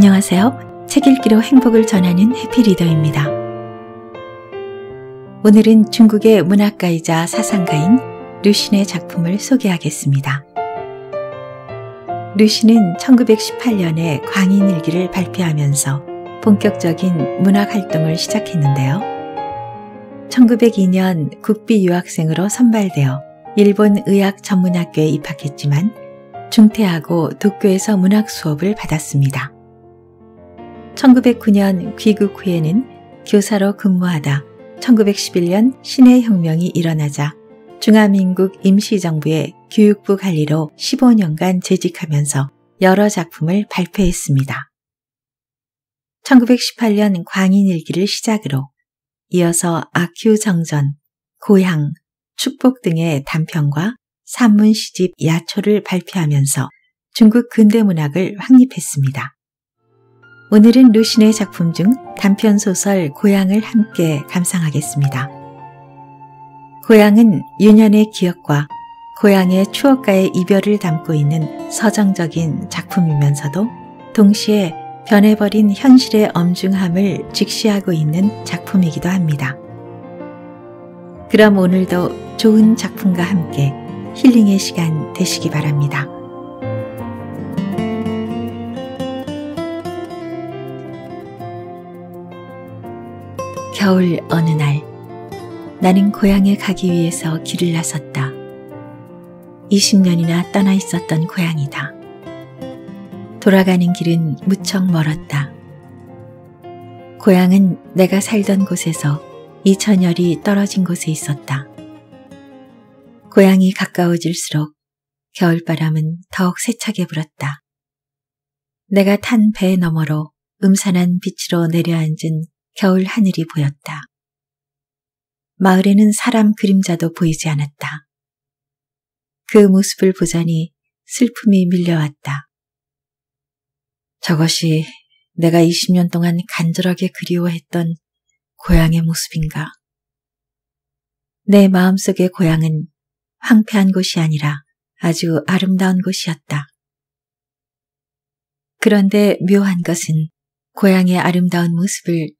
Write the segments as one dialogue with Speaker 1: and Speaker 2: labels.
Speaker 1: 안녕하세요. 책 읽기로 행복을 전하는 해피리더입니다. 오늘은 중국의 문학가이자 사상가인 류신의 작품을 소개하겠습니다. 류신은 1918년에 광인일기를 발표하면서 본격적인 문학 활동을 시작했는데요. 1902년 국비 유학생으로 선발되어 일본 의학 전문학교에 입학했지만 중퇴하고 도쿄에서 문학 수업을 받았습니다. 1909년 귀국 후에는 교사로 근무하다 1911년 신해혁명이 일어나자 중화민국 임시정부의 교육부 관리로 15년간 재직하면서 여러 작품을 발표했습니다. 1918년 광인일기를 시작으로 이어서 아큐정전, 고향, 축복 등의 단편과 산문시집 야초를 발표하면서 중국 근대문학을 확립했습니다. 오늘은 루신의 작품 중 단편소설 고향을 함께 감상하겠습니다. 고향은 유년의 기억과 고향의 추억과의 이별을 담고 있는 서정적인 작품이면서도 동시에 변해버린 현실의 엄중함을 직시하고 있는 작품이기도 합니다. 그럼 오늘도 좋은 작품과 함께 힐링의 시간 되시기 바랍니다. 겨울 어느 날 나는 고향에 가기 위해서 길을 나섰다. 20년이나 떠나 있었던 고향이다. 돌아가는 길은 무척 멀었다. 고향은 내가 살던 곳에서 이천열이 떨어진 곳에 있었다. 고향이 가까워질수록 겨울바람은 더욱 세차게 불었다. 내가 탄 배 너머로 음산한 빛으로 내려앉은 겨울 하늘이 보였다. 마을에는 사람 그림자도 보이지 않았다. 그 모습을 보자니 슬픔이 밀려왔다. 저것이 내가 20년 동안 간절하게 그리워했던 고향의 모습인가. 내 마음속의 고향은 황폐한 곳이 아니라 아주 아름다운 곳이었다. 그런데 묘한 것은 고향의 아름다운 모습을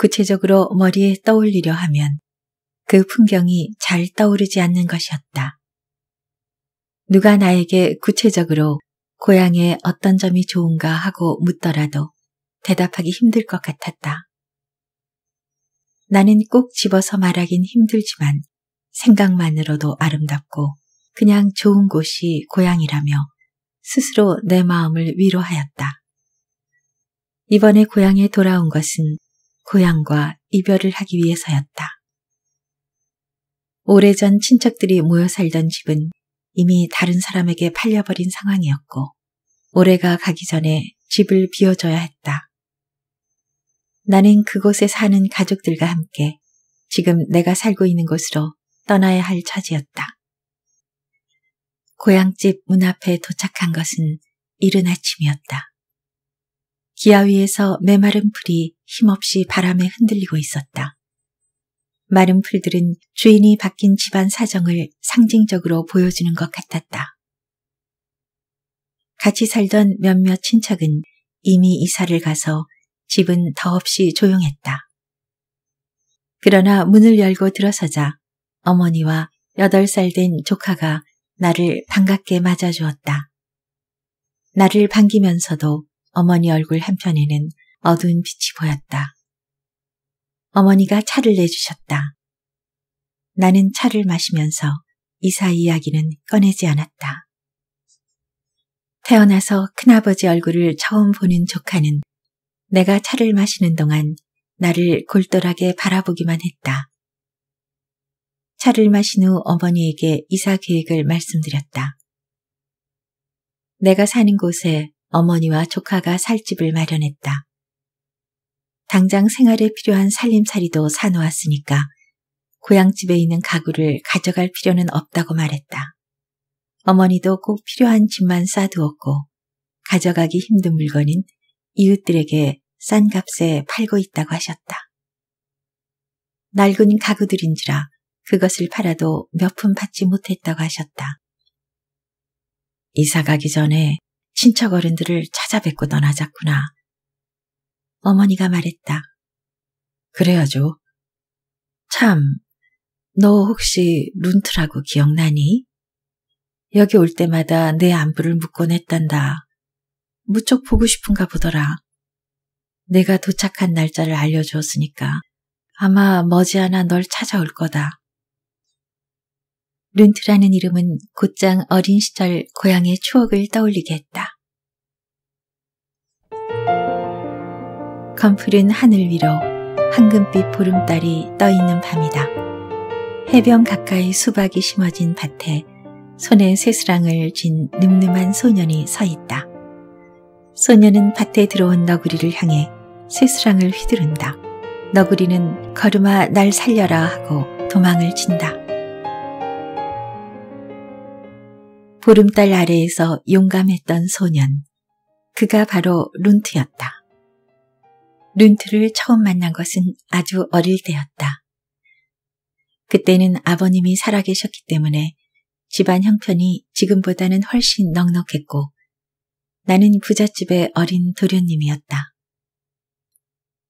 Speaker 1: 구체적으로 머리에 떠올리려 하면 그 풍경이 잘 떠오르지 않는 것이었다. 누가 나에게 구체적으로 고향에 어떤 점이 좋은가 하고 묻더라도 대답하기 힘들 것 같았다. 나는 꼭 집어서 말하긴 힘들지만 생각만으로도 아름답고 그냥 좋은 곳이 고향이라며 스스로 내 마음을 위로하였다. 이번에 고향에 돌아온 것은 고향과 이별을 하기 위해서였다. 오래전 친척들이 모여 살던 집은 이미 다른 사람에게 팔려버린 상황이었고 올해가 가기 전에 집을 비워줘야 했다. 나는 그곳에 사는 가족들과 함께 지금 내가 살고 있는 곳으로 떠나야 할 처지였다. 고향집 문 앞에 도착한 것은 이른 아침이었다. 기아 위에서 메마른 풀이 힘없이 바람에 흔들리고 있었다. 마른 풀들은 주인이 바뀐 집안 사정을 상징적으로 보여주는 것 같았다. 같이 살던 몇몇 친척은 이미 이사를 가서 집은 더없이 조용했다. 그러나 문을 열고 들어서자 어머니와 8살 된 조카가 나를 반갑게 맞아주었다. 나를 반기면서도 어머니 얼굴 한편에는 어두운 빛이 보였다. 어머니가 차를 내주셨다. 나는 차를 마시면서 이사 이야기는 꺼내지 않았다. 태어나서 큰아버지 얼굴을 처음 보는 조카는 내가 차를 마시는 동안 나를 골똘하게 바라보기만 했다. 차를 마신 후 어머니에게 이사 계획을 말씀드렸다. 내가 사는 곳에 어머니와 조카가 살 집을 마련했다. 당장 생활에 필요한 살림살이도 사놓았으니까 고향집에 있는 가구를 가져갈 필요는 없다고 말했다. 어머니도 꼭 필요한 집만 싸두었고 가져가기 힘든 물건인 이웃들에게 싼 값에 팔고 있다고 하셨다. 낡은 가구들인지라 그것을 팔아도 몇 푼 받지 못했다고 하셨다. 이사 가기 전에 친척 어른들을 찾아뵙고 떠나자구나 어머니가 말했다. 그래야죠. 참, 너 혹시 룬트라고 기억나니? 여기 올 때마다 내 안부를 묻곤 했단다. 무척 보고 싶은가 보더라. 내가 도착한 날짜를 알려주었으니까 아마 머지않아 널 찾아올 거다. 룬트라는 이름은 곧장 어린 시절 고향의 추억을 떠올리게 했다. 검푸른 하늘 위로 황금빛 보름달이 떠있는 밤이다. 해변 가까이 수박이 심어진 밭에 손에 새수랑을 쥔 늠름한 소년이 서 있다. 소년은 밭에 들어온 너구리를 향해 새수랑을 휘두른다. 너구리는 걸음아 날 살려라 하고 도망을 친다. 보름달 아래에서 용감했던 소년. 그가 바로 룬트였다. 룬트를 처음 만난 것은 아주 어릴 때였다. 그때는 아버님이 살아계셨기 때문에 집안 형편이 지금보다는 훨씬 넉넉했고 나는 부잣집의 어린 도련님이었다.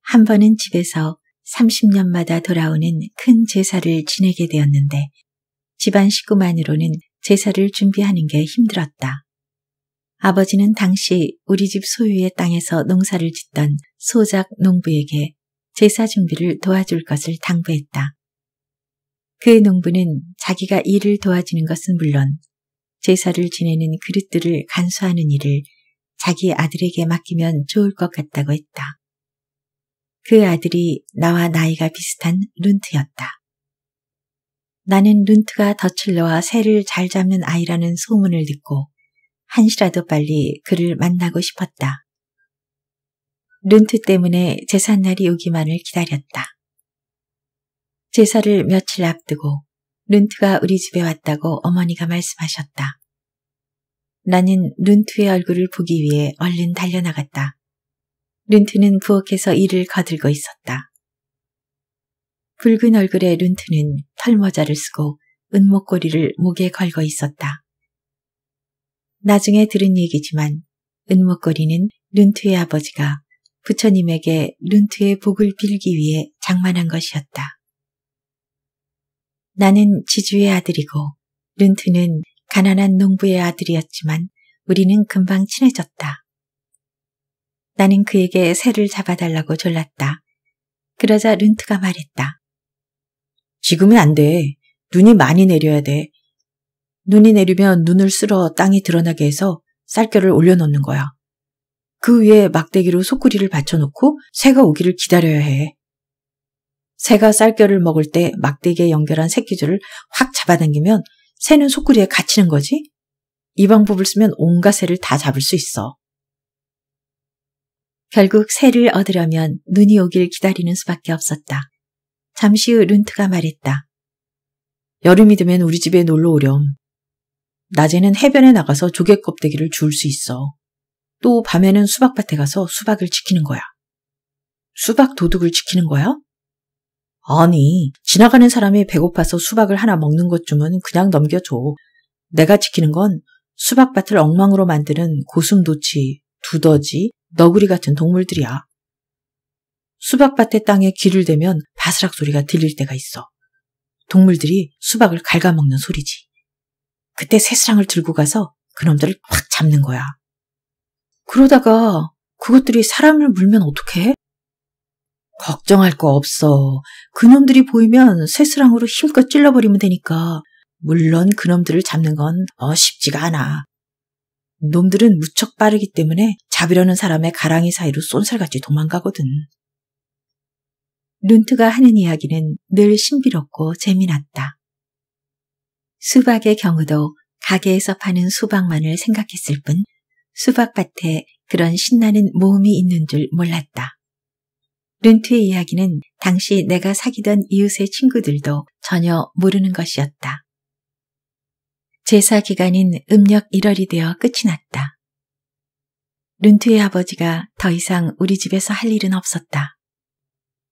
Speaker 1: 한 번은 집에서 30년마다 돌아오는 큰 제사를 지내게 되었는데 집안 식구만으로는 제사를 준비하는 게 힘들었다. 아버지는 당시 우리 집 소유의 땅에서 농사를 짓던 소작 농부에게 제사 준비를 도와줄 것을 당부했다. 그 농부는 자기가 일을 도와주는 것은 물론 제사를 지내는 그릇들을 간수하는 일을 자기 아들에게 맡기면 좋을 것 같다고 했다. 그 아들이 나와 나이가 비슷한 룬트였다. 나는 룬트가 더칠러와 새를 잘 잡는 아이라는 소문을 듣고 한시라도 빨리 그를 만나고 싶었다. 룬트 때문에 제삿날이 오기만을 기다렸다. 제사를 며칠 앞두고 룬트가 우리 집에 왔다고 어머니가 말씀하셨다. 나는 룬트의 얼굴을 보기 위해 얼른 달려나갔다. 룬트는 부엌에서 일을 거들고 있었다. 붉은 얼굴의 룬트는 털모자를 쓰고 은목걸이를 목에 걸고 있었다. 나중에 들은 얘기지만 은목걸이는 룬트의 아버지가 부처님에게 룬트의 복을 빌기 위해 장만한 것이었다. 나는 지주의 아들이고 룬트는 가난한 농부의 아들이었지만 우리는 금방 친해졌다. 나는 그에게 새를 잡아달라고 졸랐다. 그러자 룬트가 말했다. 지금은 안 돼. 눈이 많이 내려야 돼. 눈이 내리면 눈을 쓸어 땅이 드러나게 해서 쌀결을 올려놓는 거야. 그 위에 막대기로 소쿠리를 받쳐놓고 새가 오기를 기다려야 해. 새가 쌀결을 먹을 때 막대기에 연결한 새끼줄을 확 잡아당기면 새는 소쿠리에 갇히는 거지? 이 방법을 쓰면 온갖 새를 다 잡을 수 있어. 결국 새를 얻으려면 눈이 오길 기다리는 수밖에 없었다. 잠시 후 룬트가 말했다. 여름이 되면 우리 집에 놀러 오렴. 낮에는 해변에 나가서 조개 껍데기를 줄 수 있어. 또 밤에는 수박밭에 가서 수박을 지키는 거야. 수박 도둑을 지키는 거야? 아니, 지나가는 사람이 배고파서 수박을 하나 먹는 것쯤은 그냥 넘겨줘. 내가 지키는 건 수박밭을 엉망으로 만드는 고슴도치, 두더지, 너구리 같은 동물들이야. 수박밭의 땅에 귀를 대면 바스락 소리가 들릴 때가 있어. 동물들이 수박을 갉아먹는 소리지. 그때 새스랑을 들고 가서 그놈들을 확 잡는 거야. 그러다가 그것들이 사람을 물면 어떡해? 걱정할 거 없어. 그놈들이 보이면 새스랑으로 힘껏 찔러버리면 되니까. 물론 그놈들을 잡는 건 어, 쉽지가 않아. 놈들은 무척 빠르기 때문에 잡으려는 사람의 가랑이 사이로 쏜살같이 도망가거든. 룬트가 하는 이야기는 늘 신비롭고 재미났다. 수박의 경우도 가게에서 파는 수박만을 생각했을 뿐 수박밭에 그런 신나는 모음이 있는 줄 몰랐다. 룬트의 이야기는 당시 내가 사귀던 이웃의 친구들도 전혀 모르는 것이었다. 제사 기간인 음력 1월이 되어 끝이 났다. 룬트의 아버지가 더 이상 우리 집에서 할 일은 없었다.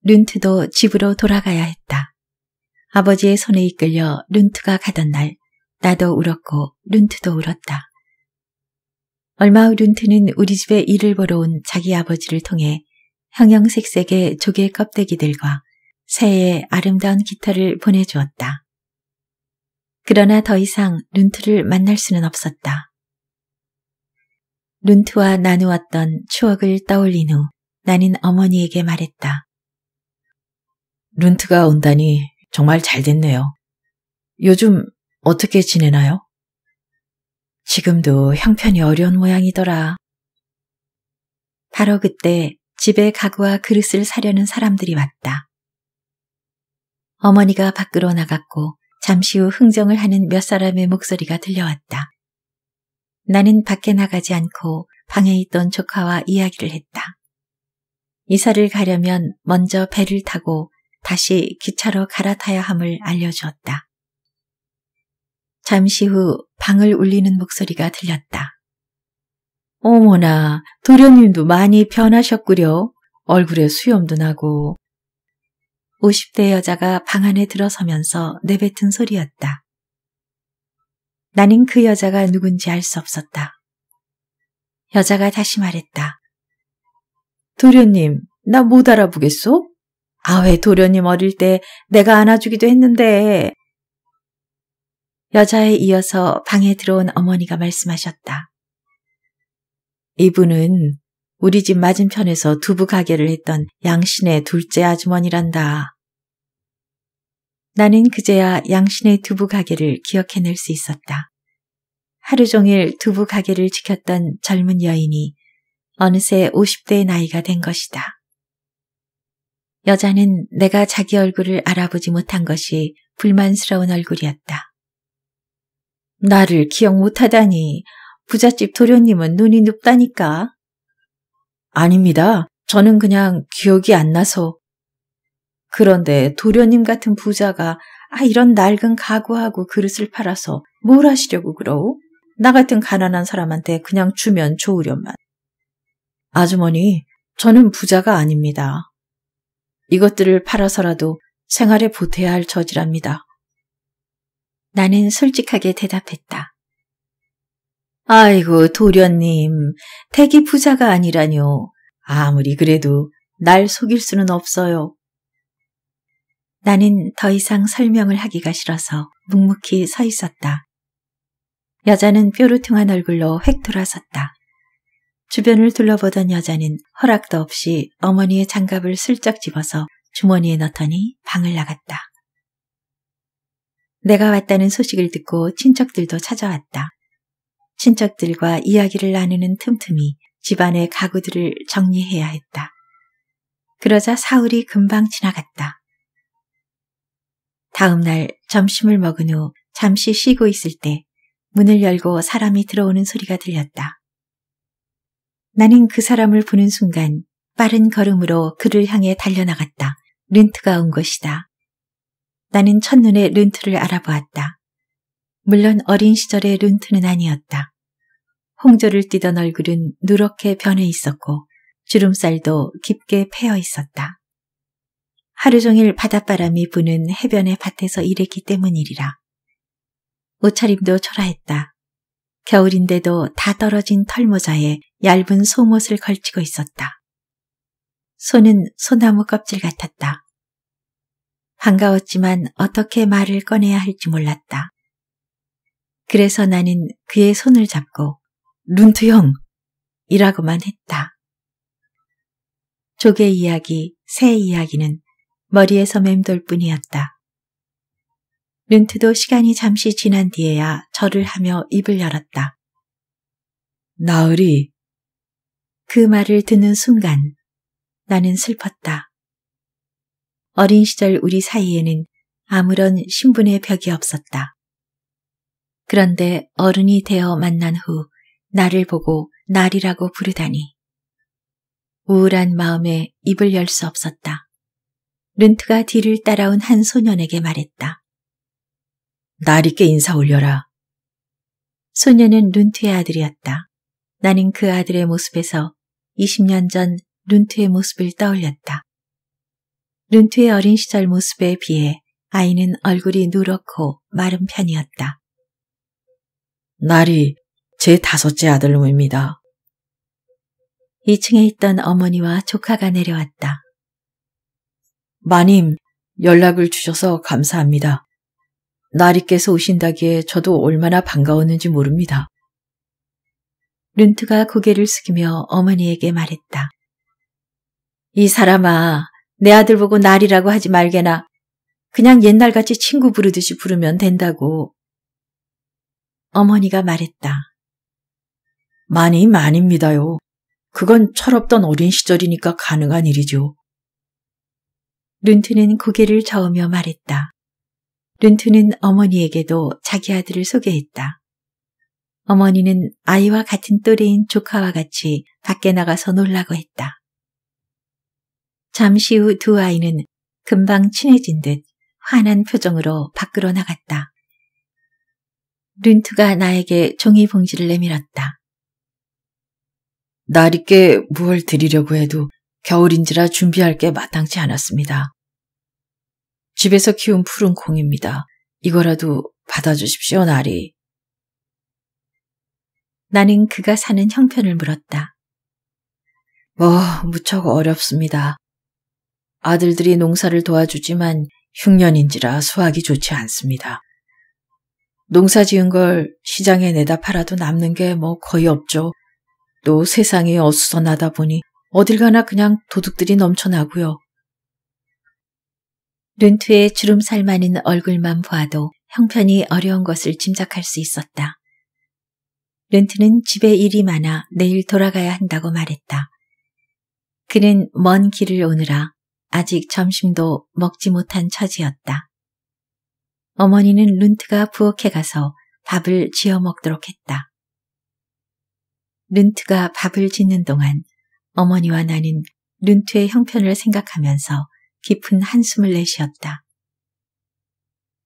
Speaker 1: 룬트도 집으로 돌아가야 했다. 아버지의 손에 이끌려 룬트가 가던 날 나도 울었고 룬트도 울었다. 얼마 후 룬트는 우리 집에 일을 보러 온 자기 아버지를 통해 형형색색의 조개 껍데기들과 새의 아름다운 깃털을 보내주었다. 그러나 더 이상 룬트를 만날 수는 없었다. 룬트와 나누었던 추억을 떠올린 후 나는 어머니에게 말했다. 룬트가 온다니 정말 잘 됐네요. 요즘 어떻게 지내나요? 지금도 형편이 어려운 모양이더라. 바로 그때 집에 가구와 그릇을 사려는 사람들이 왔다. 어머니가 밖으로 나갔고 잠시 후 흥정을 하는 몇 사람의 목소리가 들려왔다. 나는 밖에 나가지 않고 방에 있던 조카와 이야기를 했다. 이사를 가려면 먼저 배를 타고 다시 기차로 갈아타야 함을 알려주었다. 잠시 후 방을 울리는 목소리가 들렸다. 어머나, 도련님도 많이 변하셨구려. 얼굴에 수염도 나고. 50대 여자가 방 안에 들어서면서 내뱉은 소리였다. 나는 그 여자가 누군지 알 수 없었다. 여자가 다시 말했다. 도련님, 나 못 알아보겠소? 아, 왜 도련님 어릴 때 내가 안아주기도 했는데. 여자에 이어서 방에 들어온 어머니가 말씀하셨다. 이분은 우리 집 맞은편에서 두부 가게를 했던 양신의 둘째 아주머니란다. 나는 그제야 양신의 두부 가게를 기억해낼 수 있었다. 하루 종일 두부 가게를 지켰던 젊은 여인이 어느새 50대의 나이가 된 것이다. 여자는 내가 자기 얼굴을 알아보지 못한 것이 불만스러운 얼굴이었다. 나를 기억 못하다니 부잣집 도련님은 눈이 눕다니까. 아닙니다. 저는 그냥 기억이 안 나서. 그런데 도련님 같은 부자가 아 이런 낡은 가구하고 그릇을 팔아서 뭘 하시려고 그러오? 나 같은 가난한 사람한테 그냥 주면 좋으련만. 아주머니, 저는 부자가 아닙니다. 이것들을 팔아서라도 생활에 보태야 할 처지랍니다. 나는 솔직하게 대답했다. 아이고, 도련님, 대기 부자가 아니라뇨. 아무리 그래도 날 속일 수는 없어요. 나는 더 이상 설명을 하기가 싫어서 묵묵히 서 있었다. 여자는 뾰루퉁한 얼굴로 획 돌아섰다. 주변을 둘러보던 여자는 허락도 없이 어머니의 장갑을 슬쩍 집어서 주머니에 넣더니 방을 나갔다. 내가 왔다는 소식을 듣고 친척들도 찾아왔다. 친척들과 이야기를 나누는 틈틈이 집안의 가구들을 정리해야 했다. 그러자 사울이 금방 지나갔다. 다음 날 점심을 먹은 후 잠시 쉬고 있을 때 문을 열고 사람이 들어오는 소리가 들렸다. 나는 그 사람을 보는 순간 빠른 걸음으로 그를 향해 달려나갔다. 른트가 온 것이다. 나는 첫눈에 른트를 알아보았다. 물론 어린 시절의 른트는 아니었다. 홍조를 띠던 얼굴은 누렇게 변해 있었고 주름살도 깊게 패어 있었다. 하루 종일 바닷바람이 부는 해변의 밭에서 일했기 때문이리라. 옷차림도 초라했다. 겨울인데도 다 떨어진 털모자에 얇은 솜옷을 걸치고 있었다. 손은 소나무 껍질 같았다. 반가웠지만 어떻게 말을 꺼내야 할지 몰랐다. 그래서 나는 그의 손을 잡고 룬트 형! 이라고만 했다. 조개 이야기, 새 이야기는 머리에서 맴돌 뿐이었다. 민트도 시간이 잠시 지난 뒤에야 절을 하며 입을 열었다. 나으리. 그 말을 듣는 순간 나는 슬펐다. 어린 시절 우리 사이에는 아무런 신분의 벽이 없었다. 그런데 어른이 되어 만난 후 나를 보고 날이라고 부르다니. 우울한 마음에 입을 열 수 없었다. 른트가 뒤를 따라온 한 소년에게 말했다. 날 있게 인사 올려라. 소녀는 룬트의 아들이었다. 나는 그 아들의 모습에서 20년 전룬트의 모습을 떠올렸다. 룬트의 어린 시절 모습에 비해 아이는 얼굴이 누렇고 마른 편이었다. 날이 제 다섯째 아들놈입니다. 2층에 있던 어머니와 조카가 내려왔다. 마님, 연락을 주셔서 감사합니다. 나리께서 오신다기에 저도 얼마나 반가웠는지 모릅니다. 룬트가 고개를 숙이며 어머니에게 말했다. 이 사람아, 내 아들 보고 나리라고 하지 말게나. 그냥 옛날같이 친구 부르듯이 부르면 된다고. 어머니가 말했다. 많이 많입니다요. 그건 철없던 어린 시절이니까 가능한 일이죠. 룬트는 고개를 저으며 말했다. 룬트는 어머니에게도 자기 아들을 소개했다. 어머니는 아이와 같은 또래인 조카와 같이 밖에 나가서 놀라고 했다. 잠시 후 두 아이는 금방 친해진 듯 환한 표정으로 밖으로 나갔다. 룬트가 나에게 종이 봉지를 내밀었다. 날 있게 무얼 드리려고 해도 겨울인지라 준비할 게 마땅치 않았습니다. 집에서 키운 푸른 콩입니다. 이거라도 받아주십시오, 나리. 나는 그가 사는 형편을 물었다. 뭐, 무척 어렵습니다. 아들들이 농사를 도와주지만 흉년인지라 수확이 좋지 않습니다. 농사 지은 걸 시장에 내다 팔아도 남는 게 뭐 거의 없죠. 또 세상이 어수선하다 보니 어딜 가나 그냥 도둑들이 넘쳐나고요. 눈투에 주름살 많은 얼굴만 보아도 형편이 어려운 것을 짐작할 수 있었다. 렌트는 집에 일이 많아 내일 돌아가야 한다고 말했다. 그는 먼 길을 오느라 아직 점심도 먹지 못한 처지였다. 어머니는 룬트가 부엌에 가서 밥을 지어 먹도록 했다. 룬트가 밥을 짓는 동안 어머니와 나는 룬트의 형편을 생각하면서 깊은 한숨을 내쉬었다.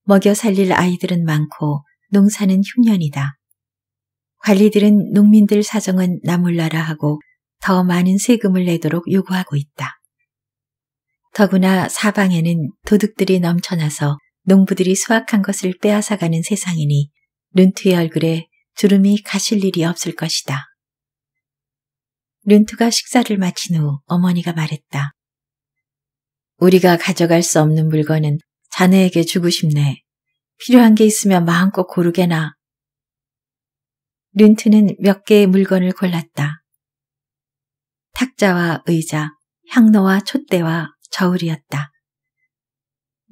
Speaker 1: 먹여 살릴 아이들은 많고 농사는 흉년이다. 관리들은 농민들 사정은 나몰라라 하고 더 많은 세금을 내도록 요구하고 있다. 더구나 사방에는 도둑들이 넘쳐나서 농부들이 수확한 것을 빼앗아가는 세상이니 룬투의 얼굴에 주름이 가실 일이 없을 것이다. 룬투가 식사를 마친 후 어머니가 말했다. 우리가 가져갈 수 없는 물건은 자네에게 주고 싶네. 필요한 게 있으면 마음껏 고르게나. 린트는 몇 개의 물건을 골랐다. 탁자와 의자, 향로와 촛대와 저울이었다.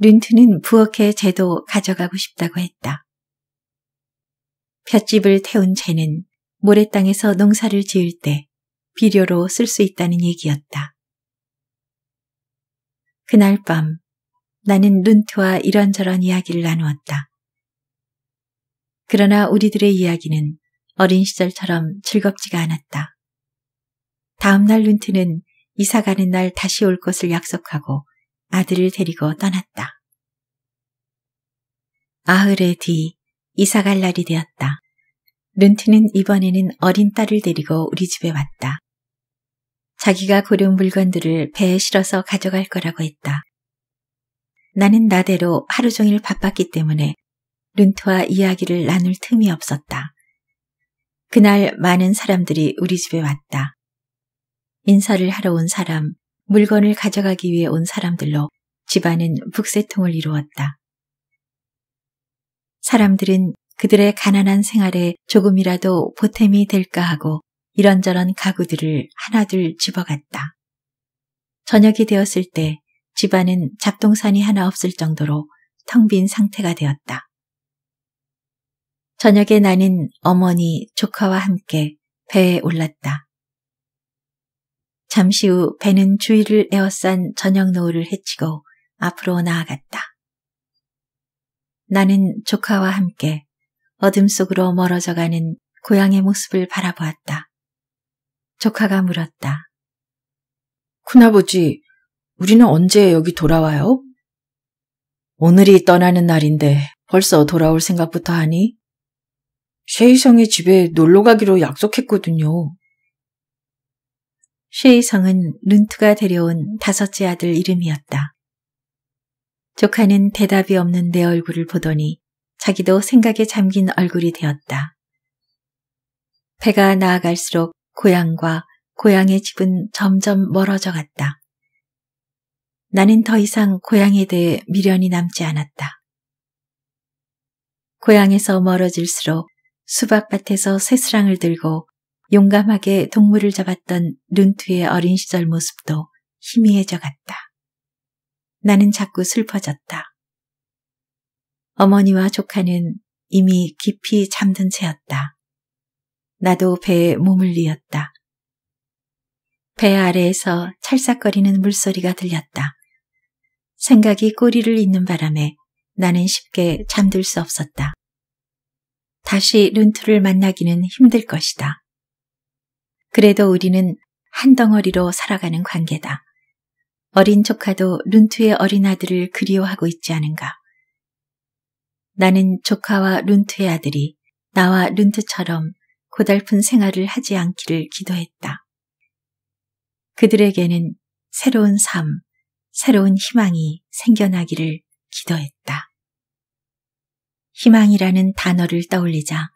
Speaker 1: 린트는 부엌에 재도 가져가고 싶다고 했다. 볏집을 태운 재는 모래땅에서 농사를 지을 때 비료로 쓸 수 있다는 얘기였다. 그날 밤 나는 눈트와 이런저런 이야기를 나누었다. 그러나 우리들의 이야기는 어린 시절처럼 즐겁지가 않았다. 다음날 눈트는 이사 가는 날 다시 올 것을 약속하고 아들을 데리고 떠났다. 아흘의 뒤 이사 갈 날이 되었다. 눈트는 이번에는 어린 딸을 데리고 우리 집에 왔다. 자기가 고른 물건들을 배에 실어서 가져갈 거라고 했다. 나는 나대로 하루 종일 바빴기 때문에 룬트와 이야기를 나눌 틈이 없었다. 그날 많은 사람들이 우리 집에 왔다. 인사를 하러 온 사람, 물건을 가져가기 위해 온 사람들로 집안은 북새통을 이루었다. 사람들은 그들의 가난한 생활에 조금이라도 보탬이 될까 하고 이런저런 가구들을 하나둘 집어갔다. 저녁이 되었을 때 집안은 잡동산이 하나 없을 정도로 텅 빈 상태가 되었다. 저녁에 나는 어머니, 조카와 함께 배에 올랐다. 잠시 후 배는 주위를 에워싼 저녁 노을을 헤치고 앞으로 나아갔다. 나는 조카와 함께 어둠 속으로 멀어져가는 고향의 모습을 바라보았다. 조카가 물었다. 큰아버지, 우리는 언제 여기 돌아와요? 오늘이 떠나는 날인데 벌써 돌아올 생각부터 하니? 쉐이성의 집에 놀러 가기로 약속했거든요. 쉐이성은 룬트가 데려온 다섯째 아들 이름이었다. 조카는 대답이 없는 내 얼굴을 보더니 자기도 생각에 잠긴 얼굴이 되었다. 배가 나아갈수록 고향과 고향의 집은 점점 멀어져 갔다. 나는 더 이상 고향에 대해 미련이 남지 않았다. 고향에서 멀어질수록 수박밭에서 새스랑을 들고 용감하게 동물을 잡았던 눈투의 어린 시절 모습도 희미해져 갔다. 나는 자꾸 슬퍼졌다. 어머니와 조카는 이미 깊이 잠든 채였다. 나도 배에 몸을 이었다배 아래에서 찰싹거리는 물소리가 들렸다. 생각이 꼬리를 잇는 바람에 나는 쉽게 잠들 수 없었다. 다시 룬트를 만나기는 힘들 것이다. 그래도 우리는 한 덩어리로 살아가는 관계다. 어린 조카도 룬트의 어린 아들을 그리워하고 있지 않은가. 나는 조카와 룬트의 아들이 나와 룬트처럼 고달픈 생활을 하지 않기를 기도했다. 그들에게는 새로운 삶, 새로운 희망이 생겨나기를 기도했다. 희망이라는 단어를 떠올리자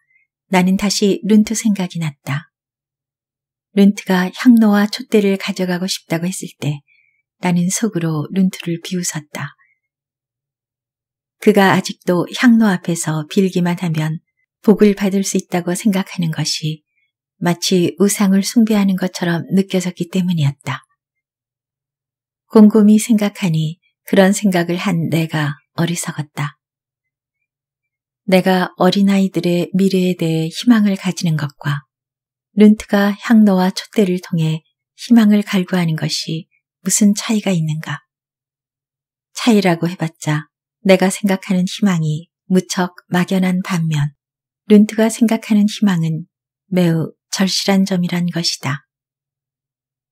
Speaker 1: 나는 다시 룬트 생각이 났다. 룬트가 향로와 촛대를 가져가고 싶다고 했을 때 나는 속으로 룬트를 비웃었다. 그가 아직도 향로 앞에서 빌기만 하면 복을 받을 수 있다고 생각하는 것이 마치 우상을 숭배하는 것처럼 느껴졌기 때문이었다. 곰곰이 생각하니 그런 생각을 한 내가 어리석었다. 내가 어린아이들의 미래에 대해 희망을 가지는 것과 룬트가 향로와 촛대를 통해 희망을 갈구하는 것이 무슨 차이가 있는가. 차이라고 해봤자 내가 생각하는 희망이 무척 막연한 반면 룬트가 생각하는 희망은 매우 절실한 점이란 것이다.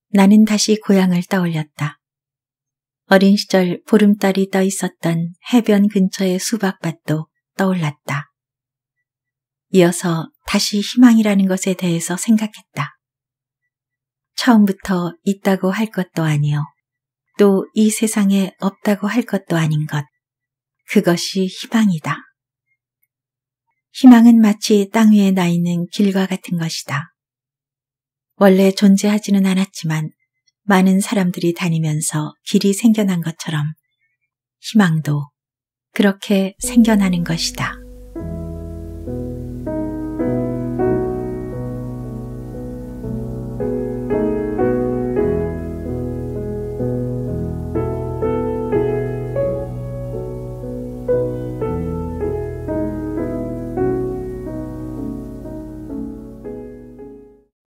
Speaker 1: 나는 다시 고향을 떠올렸다. 어린 시절 보름달이 떠 있었던 해변 근처의 수박밭도 떠올랐다. 이어서 다시 희망이라는 것에 대해서 생각했다. 처음부터 있다고 할 것도 아니요. 또 이 세상에 없다고 할 것도 아닌 것. 그것이 희망이다. 희망은 마치 땅 위에 나 있는 길과 같은 것이다. 원래 존재하지는 않았지만 많은 사람들이 다니면서 길이 생겨난 것처럼 희망도 그렇게 생겨나는 것이다.